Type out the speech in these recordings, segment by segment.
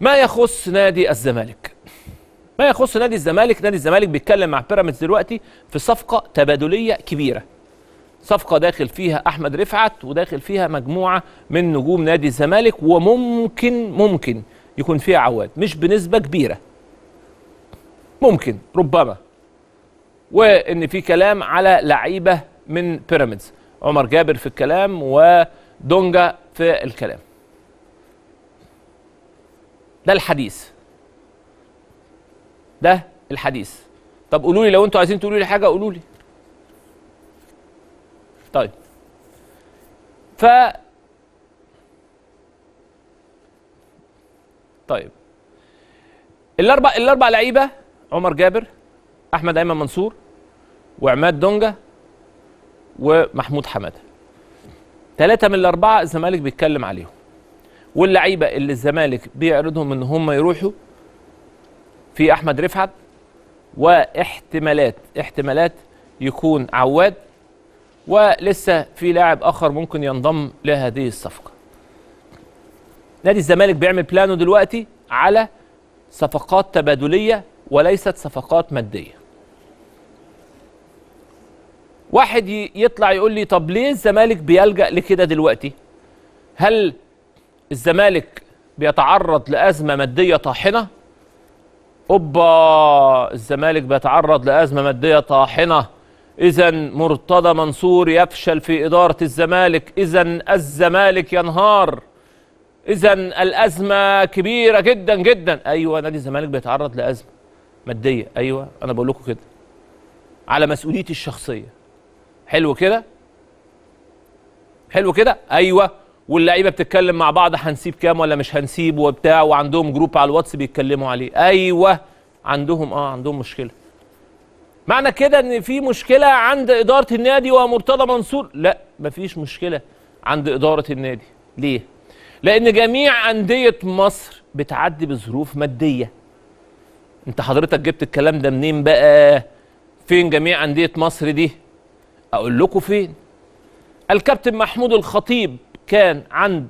ما يخص نادي الزمالك ما يخص نادي الزمالك نادي الزمالك بيتكلم مع بيراميدز دلوقتي في صفقه تبادليه كبيره صفقه داخل فيها احمد رفعت وداخل فيها مجموعه من نجوم نادي الزمالك وممكن ممكن يكون فيها عواد مش بنسبه كبيره ممكن ربما وان في كلام على لعيبه من بيراميدز عمر جابر في الكلام ودونجا في الكلام ده الحديث ده الحديث طب قولوا لي لو انتوا عايزين تقولوا لي حاجه قولوا لي طيب ف طيب الاربع الاربع لعيبه عمر جابر احمد ايمن منصور وعماد دونجا ومحمود حماده ثلاثه من الاربعه الزمالك بيتكلم عليهم واللعيبه اللي الزمالك بيعرضهم ان هم يروحوا في احمد رفعت واحتمالات احتمالات يكون عواد ولسه في لاعب اخر ممكن ينضم لهذه الصفقه نادي الزمالك بيعمل بلانه دلوقتي على صفقات تبادليه وليست صفقات ماديه واحد يطلع يقول لي طب ليه الزمالك بيلجا لكده دلوقتي هل الزمالك بيتعرض لازمه ماديه طاحنه اوبا الزمالك بيتعرض لازمه ماديه طاحنه اذا مرتضى منصور يفشل في اداره الزمالك اذا الزمالك ينهار اذا الازمه كبيره جدا جدا ايوه نادي الزمالك بيتعرض لازمه ماديه ايوه انا بقول لكم كده على مسؤوليتي الشخصيه حلو كده حلو كده ايوه واللعيبه بتتكلم مع بعض هنسيب كام ولا مش هنسيب وبتاع وعندهم جروب على الواتس بيتكلموا عليه ايوه عندهم اه عندهم مشكله معنى كده ان في مشكله عند اداره النادي ومرتضى منصور لا مفيش مشكله عند اداره النادي ليه لان جميع انديه مصر بتعدي بظروف ماديه انت حضرتك جبت الكلام ده منين بقى فين جميع انديه مصر دي اقول لكم فين الكابتن محمود الخطيب كان عند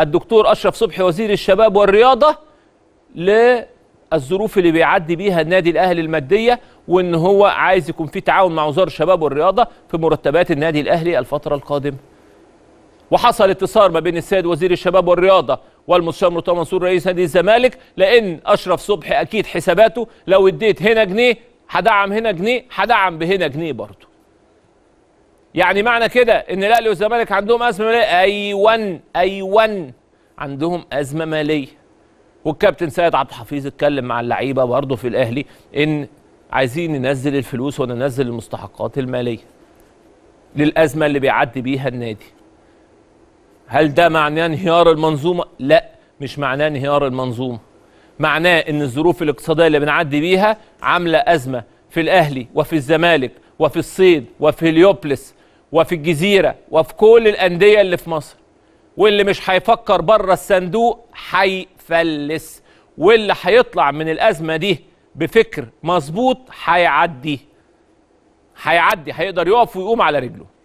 الدكتور أشرف صبحي وزير الشباب والرياضة للظروف اللي بيعدي بيها النادي الأهلي المادية وإن هو عايز يكون في تعاون مع وزارة الشباب والرياضة في مرتبات النادي الأهلي الفترة القادمة وحصل اتصال ما بين السيد وزير الشباب والرياضه والمستشار مرتضى منصور رئيس نادي الزمالك لان اشرف صبحي اكيد حساباته لو اديت هنا جنيه هدعم هنا جنيه هدعم بهنا جنيه برضه يعني معنى كده ان الاهلي والزمالك عندهم ازمه ماليه ايون ايون عندهم ازمه ماليه والكابتن سيد عبد الحفيظ اتكلم مع اللعيبه برضه في الاهلي ان عايزين ننزل الفلوس وننزل المستحقات الماليه للازمه اللي بيعدي بيها النادي هل ده معناه انهيار المنظومه لا مش معناه انهيار المنظومه معناه ان الظروف الاقتصاديه اللي بنعدي بيها عامله ازمه في الاهلي وفي الزمالك وفي الصيد وفي اليوبلس وفي الجزيرة وفي كل الأندية اللي في مصر واللي مش هيفكر بره الصندوق هيفلس واللي هيطلع من الأزمة دي بفكر مظبوط هيعدي هيعدي هيقدر يقف ويقوم على رجله